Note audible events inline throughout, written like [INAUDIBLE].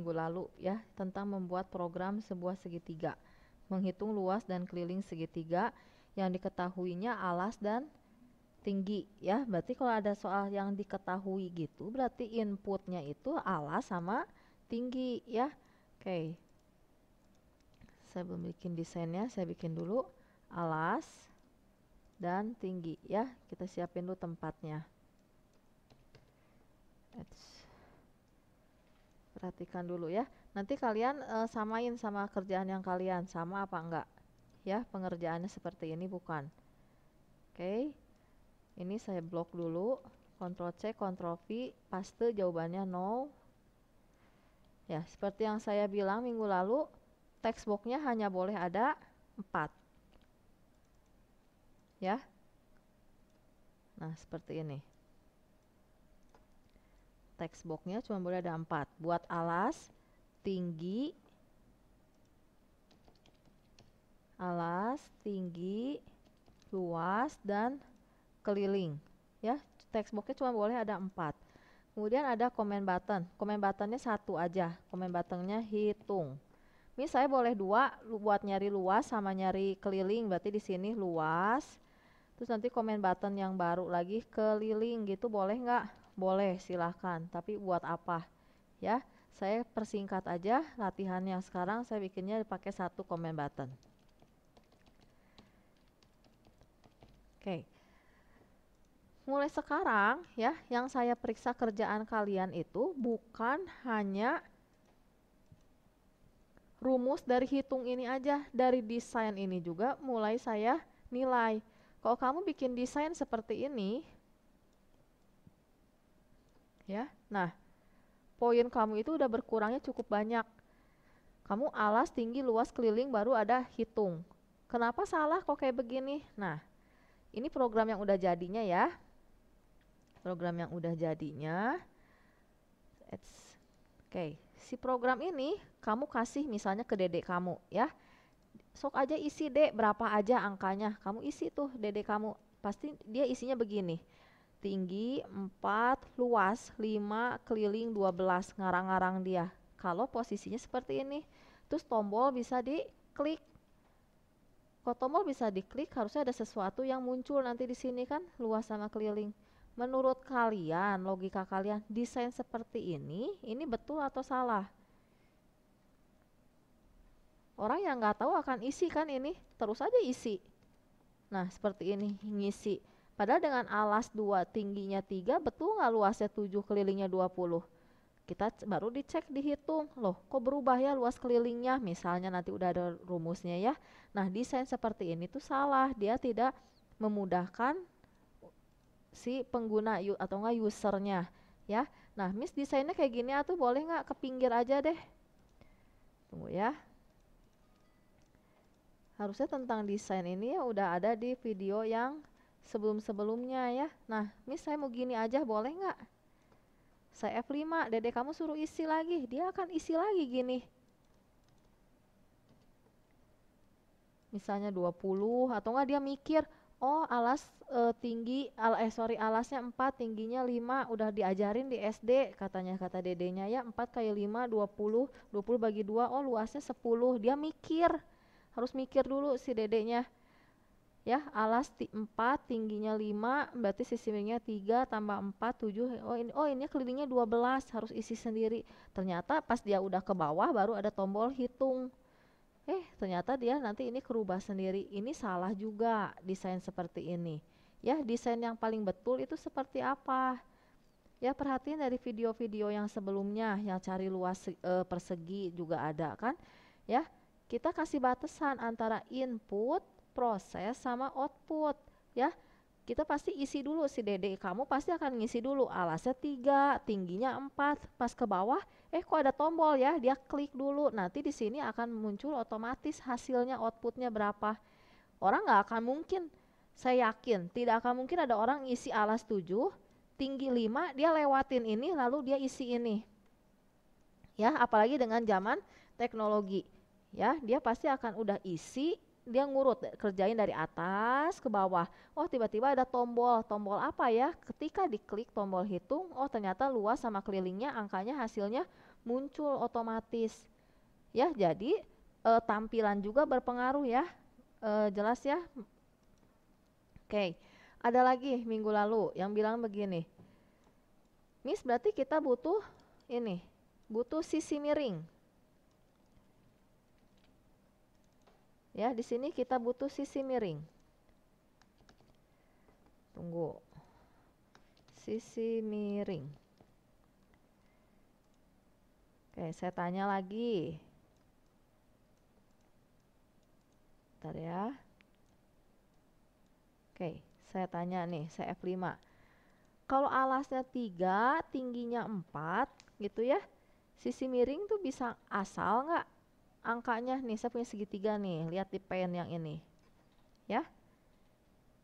minggu lalu ya tentang membuat program sebuah segitiga, menghitung luas dan keliling segitiga yang diketahuinya alas dan tinggi ya. Berarti kalau ada soal yang diketahui gitu, berarti inputnya itu alas sama tinggi ya. Oke. Okay. Saya belum bikin desainnya, saya bikin dulu alas dan tinggi ya. Kita siapin dulu tempatnya. Let's perhatikan dulu ya. Nanti kalian e, samain sama kerjaan yang kalian sama apa enggak? Ya, pengerjaannya seperti ini bukan. Oke. Okay. Ini saya blok dulu, Ctrl C, Ctrl V, paste jawabannya no. Ya, seperti yang saya bilang minggu lalu, textboxnya hanya boleh ada empat. Ya. Nah, seperti ini textboxnya cuma boleh ada empat buat alas tinggi alas tinggi luas dan keliling ya textboxnya cuma boleh ada empat kemudian ada comment button comment buttonnya satu aja comment buttonnya hitung ini saya boleh dua buat nyari luas sama nyari keliling berarti di sini luas terus nanti comment button yang baru lagi keliling gitu boleh nggak boleh silahkan tapi buat apa ya saya persingkat aja latihan yang sekarang saya bikinnya pakai satu comment button oke mulai sekarang ya yang saya periksa kerjaan kalian itu bukan hanya rumus dari hitung ini aja dari desain ini juga mulai saya nilai kalau kamu bikin desain seperti ini ya. Nah, poin kamu itu udah berkurangnya cukup banyak. Kamu alas tinggi luas keliling baru ada hitung. Kenapa salah kok kayak begini? Nah, ini program yang udah jadinya ya. Program yang udah jadinya. Oke, okay. si program ini kamu kasih misalnya ke dedek kamu ya. Sok aja isi dek berapa aja angkanya. Kamu isi tuh dedek kamu. Pasti dia isinya begini tinggi 4 luas 5 keliling 12 ngarang-ngarang dia kalau posisinya seperti ini terus tombol bisa diklik kalau tombol bisa diklik harusnya ada sesuatu yang muncul nanti di sini kan luas sama keliling menurut kalian logika kalian desain seperti ini ini betul atau salah orang yang nggak tahu akan isi kan ini terus aja isi nah seperti ini ngisi Padahal dengan alas dua tingginya tiga betul nggak luasnya tujuh kelilingnya dua puluh Kita baru dicek dihitung loh kok berubah ya luas kelilingnya misalnya nanti udah ada rumusnya ya. Nah desain seperti ini tuh salah dia tidak memudahkan si pengguna atau enggak usernya ya. Nah miss desainnya kayak gini atau ah, boleh nggak ke pinggir aja deh. Tunggu ya harusnya tentang desain ini ya udah ada di video yang sebelum-sebelumnya ya. Nah, Miss saya mau gini aja boleh nggak? Saya F5, dede kamu suruh isi lagi. Dia akan isi lagi gini. Misalnya 20 atau enggak dia mikir, oh alas e, tinggi, al, eh sorry alasnya 4, tingginya 5, udah diajarin di SD katanya kata dedenya ya 4 kali 5 20, 20 bagi 2, oh luasnya 10. Dia mikir, harus mikir dulu si dedenya ya alas 4 tingginya 5 berarti sisi miringnya 3 tambah 4 7 oh ini oh ini kelilingnya 12 harus isi sendiri ternyata pas dia udah ke bawah baru ada tombol hitung eh ternyata dia nanti ini kerubah sendiri ini salah juga desain seperti ini ya desain yang paling betul itu seperti apa ya perhatiin dari video-video yang sebelumnya yang cari luas e, persegi juga ada kan ya kita kasih batasan antara input proses sama output ya kita pasti isi dulu si dede kamu pasti akan ngisi dulu alasnya tiga tingginya empat pas ke bawah eh kok ada tombol ya dia klik dulu nanti di sini akan muncul otomatis hasilnya outputnya berapa orang nggak akan mungkin saya yakin tidak akan mungkin ada orang isi alas tujuh tinggi lima dia lewatin ini lalu dia isi ini ya apalagi dengan zaman teknologi ya dia pasti akan udah isi dia ngurut kerjain dari atas ke bawah. Oh tiba-tiba ada tombol, tombol apa ya? Ketika diklik tombol hitung, oh ternyata luas sama kelilingnya angkanya hasilnya muncul otomatis. Ya jadi e, tampilan juga berpengaruh ya, e, jelas ya. Oke, ada lagi minggu lalu yang bilang begini, Miss berarti kita butuh ini, butuh sisi miring Ya, di sini kita butuh sisi miring. Tunggu. Sisi miring. Oke, saya tanya lagi. ntar ya. Oke, saya tanya nih, saya F5. Kalau alasnya 3, tingginya 4, gitu ya. Sisi miring tuh bisa asal nggak? angkanya nih saya punya segitiga nih lihat di pen yang ini ya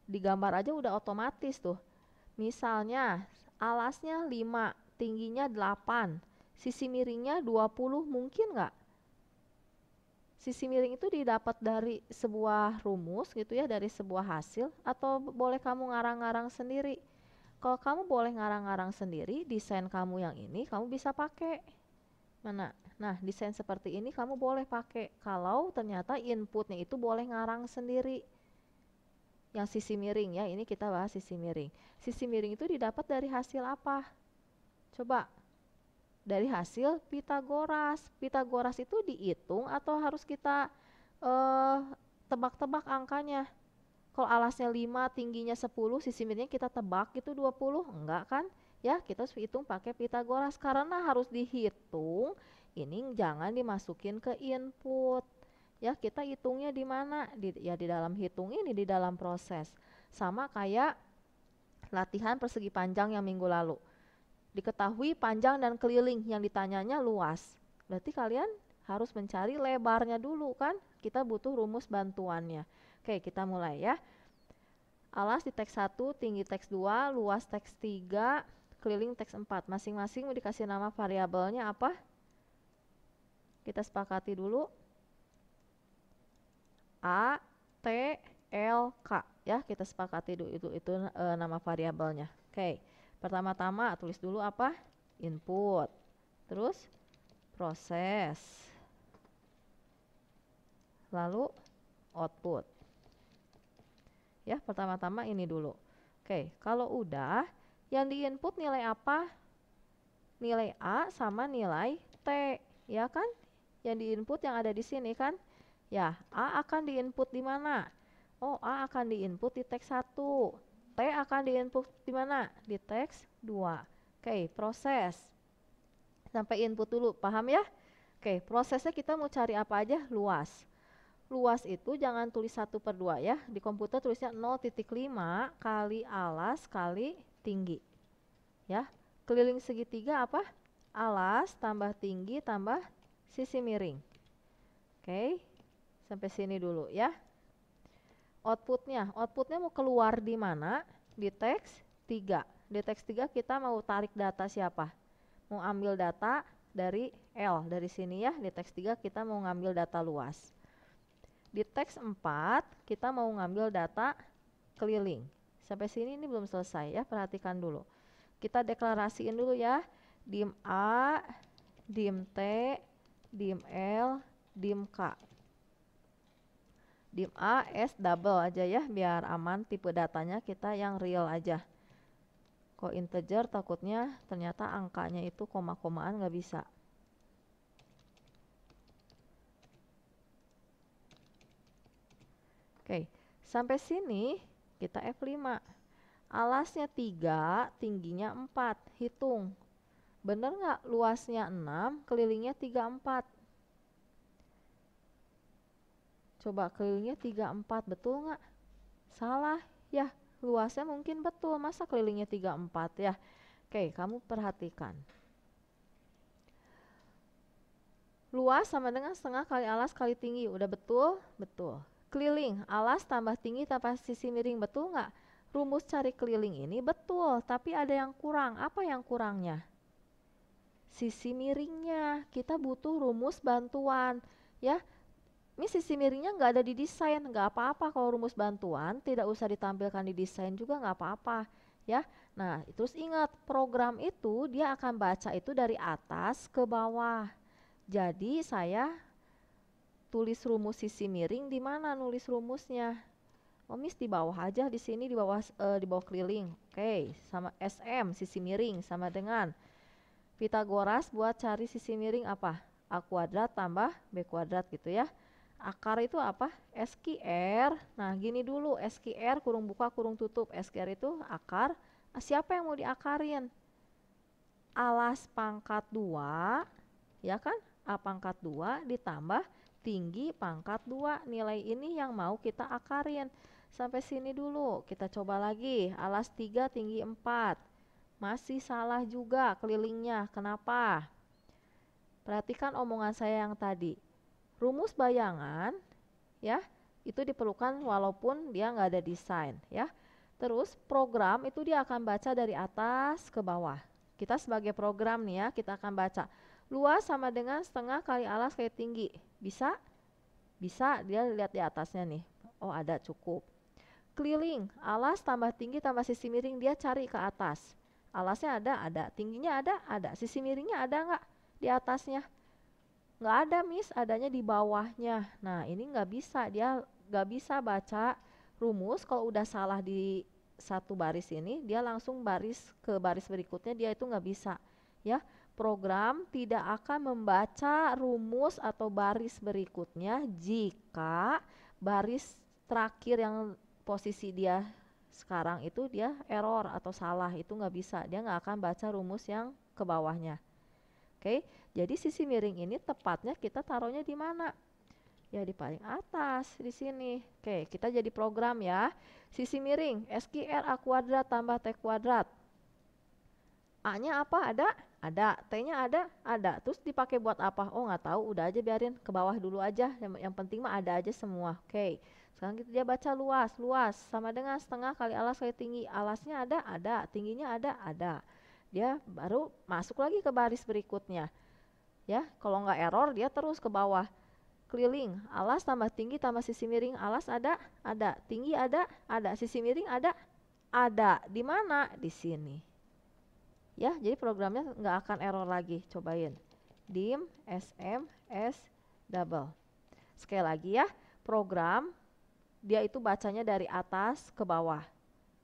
di gambar aja udah otomatis tuh misalnya alasnya 5 tingginya 8 sisi miringnya 20 mungkin nggak sisi miring itu didapat dari sebuah rumus gitu ya dari sebuah hasil atau boleh kamu ngarang-ngarang sendiri kalau kamu boleh ngarang-ngarang sendiri desain kamu yang ini kamu bisa pakai mana nah desain seperti ini kamu boleh pakai kalau ternyata inputnya itu boleh ngarang sendiri yang sisi miring ya ini kita bahas sisi miring sisi miring itu didapat dari hasil apa coba dari hasil Pitagoras Pitagoras itu dihitung atau harus kita eh, tebak-tebak angkanya kalau alasnya 5 tingginya 10 sisi miringnya kita tebak itu 20 enggak kan ya kita hitung pakai Pitagoras karena harus dihitung ini jangan dimasukin ke input ya kita hitungnya di mana di, ya di dalam hitung ini di dalam proses sama kayak latihan persegi panjang yang minggu lalu diketahui panjang dan keliling yang ditanyanya luas berarti kalian harus mencari lebarnya dulu kan kita butuh rumus bantuannya oke kita mulai ya alas di teks 1 tinggi teks 2 luas teks 3 keliling teks 4. Masing-masing dikasih nama variabelnya apa? Kita sepakati dulu. A, T, L, K. Ya, kita sepakati dulu itu itu e, nama variabelnya. Oke. Pertama-tama tulis dulu apa? Input. Terus proses. Lalu output. Ya, pertama-tama ini dulu. Oke, kalau udah yang diinput nilai apa? Nilai A sama nilai T, ya kan? Yang diinput yang ada di sini kan? Ya, A akan diinput di mana? Oh, A akan diinput di teks 1. T akan diinput di mana? Di teks 2. Oke, proses. Sampai input dulu, paham ya? Oke, prosesnya kita mau cari apa aja? Luas. Luas itu jangan tulis 1 per 2 ya. Di komputer tulisnya 0,5 kali alas kali tinggi. Ya, keliling segitiga apa? Alas tambah tinggi tambah sisi miring. Oke, sampai sini dulu ya. Outputnya, outputnya mau keluar di mana? Di teks 3. Di teks 3 kita mau tarik data siapa? Mau ambil data dari L, dari sini ya. Di teks 3 kita mau ngambil data luas. Di teks 4 kita mau ngambil data keliling. Sampai sini ini belum selesai ya, perhatikan dulu. Kita deklarasiin dulu ya. Dim A, dim T, dim L, dim K. Dim A, S double aja ya, biar aman tipe datanya kita yang real aja. Kok integer takutnya ternyata angkanya itu koma-komaan nggak bisa. Oke, sampai sini kita F5. Alasnya 3, tingginya 4. Hitung. Bener nggak luasnya 6, kelilingnya 34? Coba kelilingnya 34, betul nggak? Salah ya, luasnya mungkin betul. Masa kelilingnya 34 ya? Oke, kamu perhatikan. Luas sama dengan setengah kali alas kali tinggi. Udah betul? Betul. Keliling, alas tambah tinggi tambah sisi miring, betul nggak? Rumus cari keliling ini betul, tapi ada yang kurang. Apa yang kurangnya? Sisi miringnya. Kita butuh rumus bantuan. Ya, ini sisi miringnya nggak ada di desain, nggak apa-apa kalau rumus bantuan, tidak usah ditampilkan di desain juga nggak apa-apa. Ya, nah terus ingat program itu dia akan baca itu dari atas ke bawah. Jadi saya tulis rumus sisi miring di mana nulis rumusnya? Omis di bawah aja di sini di bawah uh, di bawah keliling. Oke, okay. sama SM sisi miring sama dengan Pitagoras buat cari sisi miring apa? A kuadrat tambah B kuadrat gitu ya. Akar itu apa? SQR. Nah, gini dulu SQR kurung buka kurung tutup. SQR itu akar. Ah, siapa yang mau diakarin? Alas pangkat 2 ya kan? A pangkat 2 ditambah tinggi pangkat 2. Nilai ini yang mau kita akarin. Sampai sini dulu. Kita coba lagi. Alas 3 tinggi 4. Masih salah juga kelilingnya. Kenapa? Perhatikan omongan saya yang tadi. Rumus bayangan ya, itu diperlukan walaupun dia nggak ada desain ya. Terus program itu dia akan baca dari atas ke bawah. Kita sebagai program nih ya, kita akan baca Luas sama dengan setengah kali alas kali tinggi. Bisa? Bisa, dia lihat di atasnya nih. Oh ada, cukup. Keliling, alas tambah tinggi tambah sisi miring, dia cari ke atas. Alasnya ada, ada. Tingginya ada, ada. Sisi miringnya ada nggak di atasnya? Nggak ada, Miss. Adanya di bawahnya. Nah, ini nggak bisa. Dia nggak bisa baca rumus kalau udah salah di satu baris ini, dia langsung baris ke baris berikutnya, dia itu nggak bisa. Ya, program tidak akan membaca rumus atau baris berikutnya jika baris terakhir yang posisi dia sekarang itu dia error atau salah itu nggak bisa dia nggak akan baca rumus yang ke bawahnya oke jadi sisi miring ini tepatnya kita taruhnya di mana ya di paling atas di sini oke kita jadi program ya sisi miring SQR A kuadrat tambah T kuadrat A-nya apa? Ada? Ada. T-nya ada? Ada. Terus dipakai buat apa? Oh, nggak tahu, udah aja biarin ke bawah dulu aja. Yang, yang penting mah ada aja semua. Oke. Okay. Sekarang kita dia baca luas. Luas sama dengan setengah kali alas kali tinggi. Alasnya ada? Ada. Tingginya ada? Ada. Dia baru masuk lagi ke baris berikutnya. Ya, kalau nggak error dia terus ke bawah. Keliling, alas tambah tinggi tambah sisi miring, alas ada? Ada. Tinggi ada? Ada. Sisi miring ada? Ada. Di mana? Di sini ya jadi programnya nggak akan error lagi cobain dim sm s double sekali lagi ya program dia itu bacanya dari atas ke bawah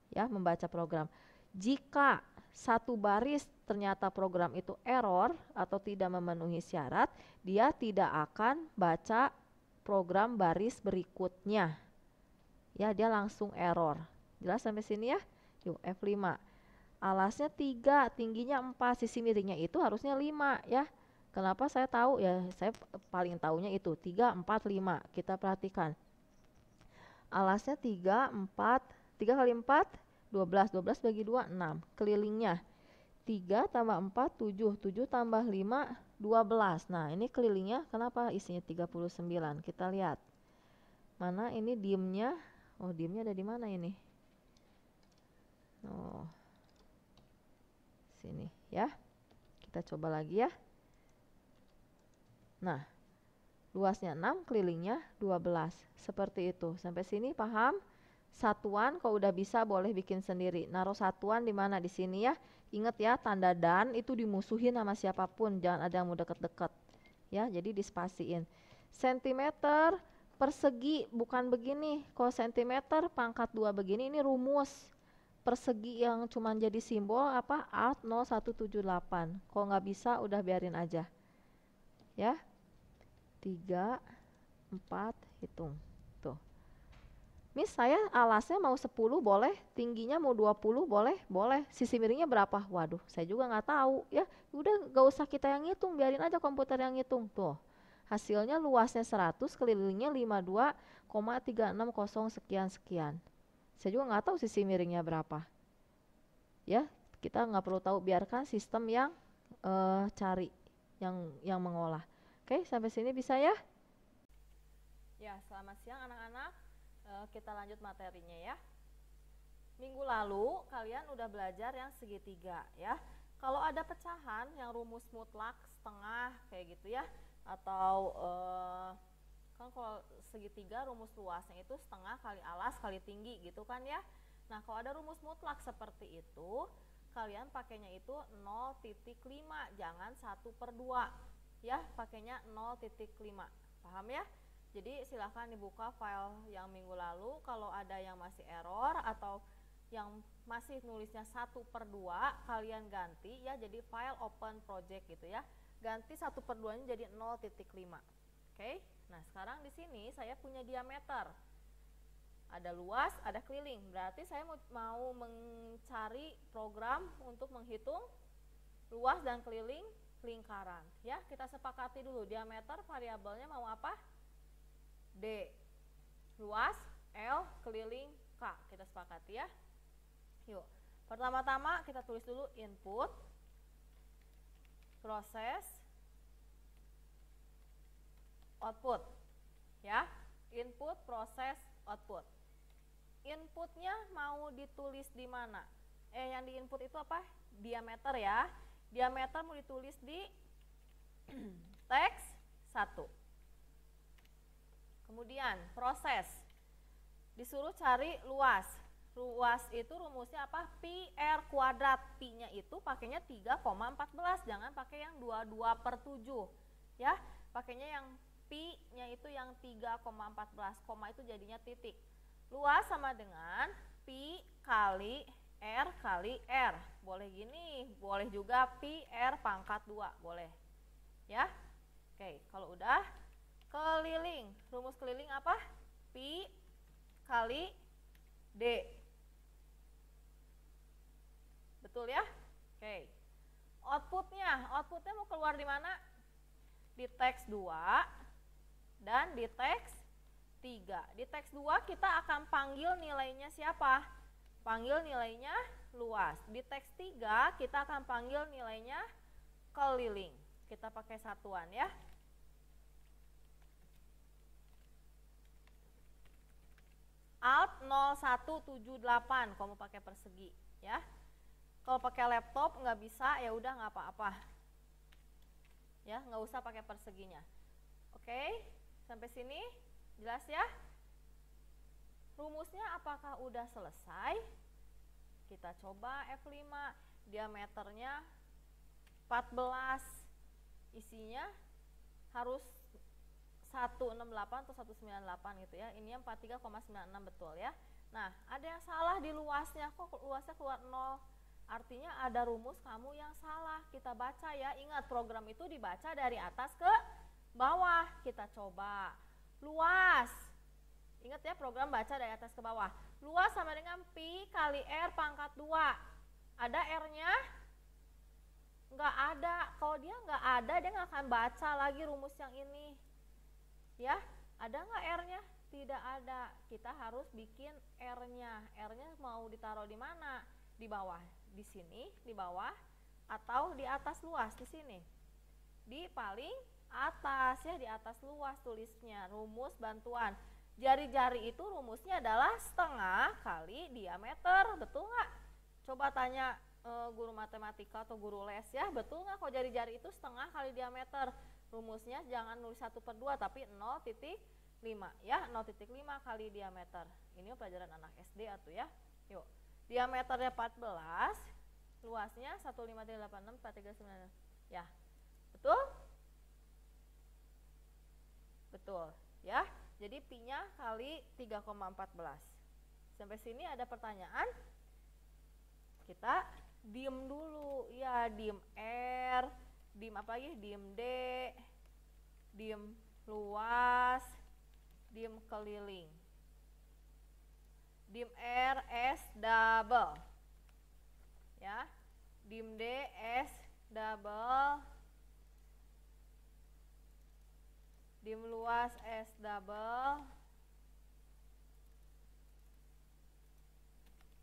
ya membaca program jika satu baris ternyata program itu error atau tidak memenuhi syarat dia tidak akan baca program baris berikutnya ya dia langsung error jelas sampai sini ya yuk F5 alasnya tiga tingginya empat sisi miringnya itu harusnya lima ya kenapa saya tahu ya saya paling tahunya itu tiga empat lima kita perhatikan alasnya tiga empat tiga kali empat dua belas dua belas bagi dua enam kelilingnya tiga tambah empat tujuh tujuh tambah lima dua belas nah ini kelilingnya kenapa isinya tiga puluh sembilan kita lihat mana ini diemnya oh diemnya ada di mana ini oh sini ya. Kita coba lagi ya. Nah, luasnya 6, kelilingnya 12. Seperti itu. Sampai sini paham? Satuan kalau udah bisa boleh bikin sendiri. Naruh satuan di mana? Di sini ya. Ingat ya, tanda dan itu dimusuhi sama siapapun, jangan ada yang mau deket-deket. Ya, jadi dispasiin. Sentimeter persegi bukan begini. Kalau sentimeter pangkat 2 begini ini rumus persegi yang cuma jadi simbol apa alt 0178 kalau nggak bisa udah biarin aja ya 3 4 hitung tuh Miss saya alasnya mau 10 boleh tingginya mau 20 boleh boleh sisi miringnya berapa waduh saya juga nggak tahu ya udah nggak usah kita yang ngitung biarin aja komputer yang ngitung tuh hasilnya luasnya 100 kelilingnya 52,360 sekian sekian saya juga nggak tahu sisi miringnya berapa. Ya, kita nggak perlu tahu. Biarkan sistem yang uh, cari, yang yang mengolah. Oke, sampai sini bisa ya? Ya, selamat siang anak-anak. uh, kita lanjut materinya ya. Minggu lalu kalian udah belajar yang segitiga ya. Kalau ada pecahan yang rumus mutlak setengah kayak gitu ya, atau uh, kan kalau segitiga rumus luasnya itu setengah kali alas kali tinggi gitu kan ya. Nah kalau ada rumus mutlak seperti itu, kalian pakainya itu 0.5, jangan 1 per 2. Ya, pakainya 0.5. Paham ya? Jadi silahkan dibuka file yang minggu lalu, kalau ada yang masih error atau yang masih nulisnya 1 per 2, kalian ganti ya jadi file open project gitu ya. Ganti 1 per 2 nya jadi 0.5. Oke? Okay? Nah, sekarang di sini saya punya diameter. Ada luas, ada keliling. Berarti saya mau, mencari program untuk menghitung luas dan keliling lingkaran. Ya, kita sepakati dulu diameter variabelnya mau apa? D. Luas, L, keliling, K. Kita sepakati ya. Yuk. Pertama-tama kita tulis dulu input proses output. Ya, input, proses, output. Inputnya mau ditulis di mana? Eh, yang di input itu apa? Diameter ya. Diameter mau ditulis di [CLEARS THROAT] teks 1. Kemudian proses. Disuruh cari luas. Luas itu rumusnya apa? Pi R kuadrat. Pi-nya itu pakainya 3,14. Jangan pakai yang 22 per 7. Ya, pakainya yang pi-nya itu yang 3,14, koma itu jadinya titik. Luas sama dengan pi kali R kali R. Boleh gini, boleh juga pi R pangkat 2, boleh. Ya. Oke, kalau udah keliling, rumus keliling apa? Pi kali D. Betul ya? Oke. Outputnya, outputnya mau keluar di mana? Di teks 2 dan di teks 3. Di teks 2 kita akan panggil nilainya siapa? Panggil nilainya luas. Di teks 3 kita akan panggil nilainya keliling. Kita pakai satuan ya. Alt 0178 kalau mau pakai persegi ya. Kalau pakai laptop nggak bisa ya udah nggak apa-apa. Ya, nggak usah pakai perseginya. Oke. Sampai sini jelas ya? Rumusnya apakah udah selesai? Kita coba F5, diameternya 14. Isinya harus 168 atau 198 gitu ya. Ini yang 43,96 betul ya. Nah, ada yang salah di luasnya. Kok luasnya keluar 0? Artinya ada rumus kamu yang salah. Kita baca ya. Ingat program itu dibaca dari atas ke bawah kita coba luas ingat ya program baca dari atas ke bawah luas sama dengan pi kali r pangkat 2 ada r nya nggak ada kalau dia nggak ada dia nggak akan baca lagi rumus yang ini ya ada nggak r nya tidak ada kita harus bikin r nya r nya mau ditaruh di mana di bawah di sini di bawah atau di atas luas di sini di paling atas ya di atas luas tulisnya rumus bantuan jari-jari itu rumusnya adalah setengah kali diameter betul nggak coba tanya uh, guru matematika atau guru les ya betul nggak kok jari-jari itu setengah kali diameter rumusnya jangan nulis satu per dua tapi 0,5 ya 0.5 kali diameter ini pelajaran anak SD atau ya yuk diameternya 14 luasnya 15386 439 ya betul Betul, ya. Jadi pi-nya kali 3,14. Sampai sini ada pertanyaan? Kita diem dulu. Ya, diem R, diem apa lagi? Diem D, diem luas, diem keliling. Diem R, S, double. Ya, diem D, S, double Dim luas S double.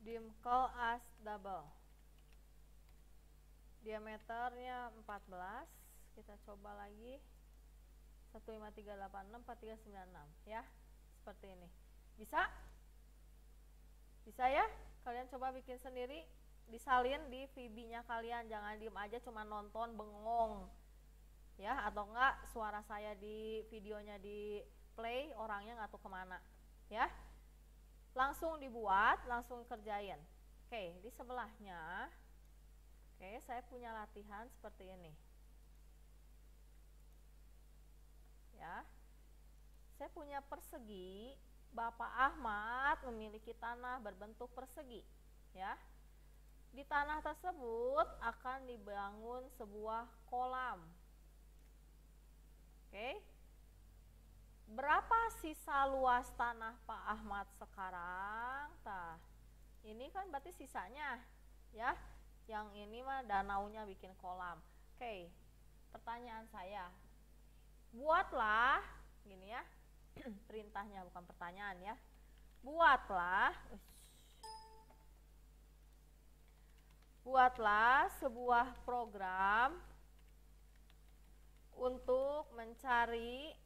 dimcall as double. Diameternya 14. Kita coba lagi. 15386 4396 ya. Seperti ini. Bisa? Bisa ya? Kalian coba bikin sendiri disalin di VB-nya kalian. Jangan diem aja cuma nonton bengong ya atau enggak suara saya di videonya di play orangnya ngatu kemana ya langsung dibuat langsung kerjain oke di sebelahnya oke saya punya latihan seperti ini ya saya punya persegi Bapak Ahmad memiliki tanah berbentuk persegi ya di tanah tersebut akan dibangun sebuah kolam Oke. Berapa sisa luas tanah Pak Ahmad sekarang? Tah. Ini kan berarti sisanya ya. Yang ini mah danaunya bikin kolam. Oke. Pertanyaan saya. Buatlah gini ya. [CLEARS THROAT] perintahnya bukan pertanyaan ya. Buatlah Buatlah sebuah program untuk mencari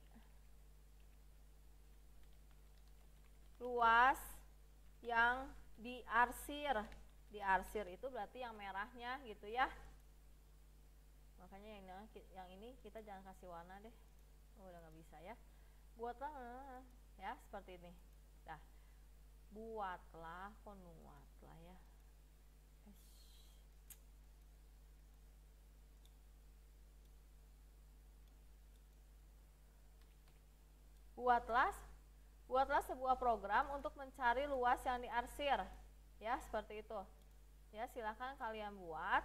luas yang diarsir. Diarsir itu berarti yang merahnya gitu ya. Makanya yang ini, yang ini kita jangan kasih warna deh. Oh, udah nggak bisa ya. Buatlah ya seperti ini. Dah. Buatlah konuatlah ya. buatlah buatlah sebuah program untuk mencari luas yang diarsir ya seperti itu ya silahkan kalian buat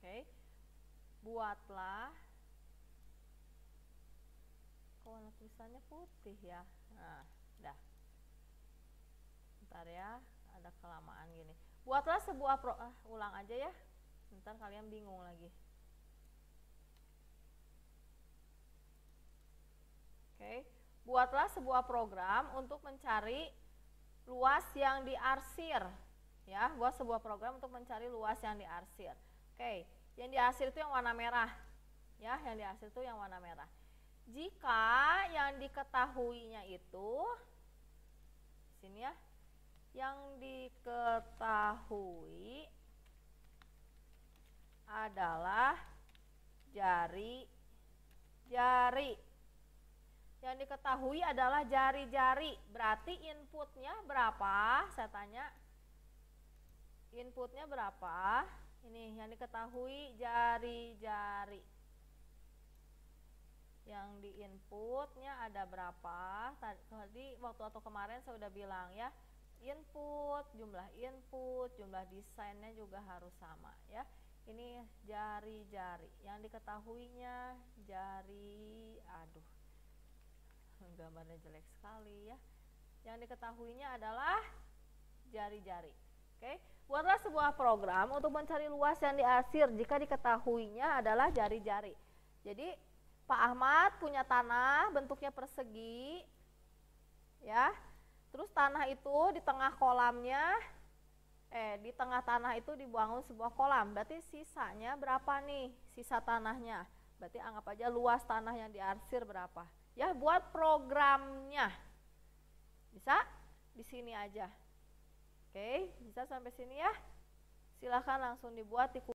oke buatlah warna tulisannya putih ya nah dah ntar ya ada kelamaan gini buatlah sebuah pro uh, ulang aja ya ntar kalian bingung lagi Okay. Buatlah sebuah program untuk mencari luas yang diarsir. Ya, buat sebuah program untuk mencari luas yang diarsir. Oke, okay. yang diarsir itu yang warna merah. Ya, yang diarsir itu yang warna merah. Jika yang diketahuinya itu sini ya. Yang diketahui adalah jari jari yang diketahui adalah jari-jari. Berarti inputnya berapa? Saya tanya. Inputnya berapa? Ini yang diketahui jari-jari. Yang di inputnya ada berapa? Tadi waktu atau kemarin saya sudah bilang ya, input, jumlah input, jumlah desainnya juga harus sama ya. Ini jari-jari. Yang diketahuinya jari aduh gambarnya jelek sekali ya yang diketahuinya adalah jari-jari oke okay? buatlah sebuah program untuk mencari luas yang diarsir jika diketahuinya adalah jari-jari jadi Pak Ahmad punya tanah bentuknya persegi ya terus tanah itu di tengah kolamnya eh di tengah tanah itu dibangun sebuah kolam berarti sisanya berapa nih sisa tanahnya berarti anggap aja luas tanah yang diarsir berapa ya buat programnya bisa di sini aja oke bisa sampai sini ya silahkan langsung dibuat di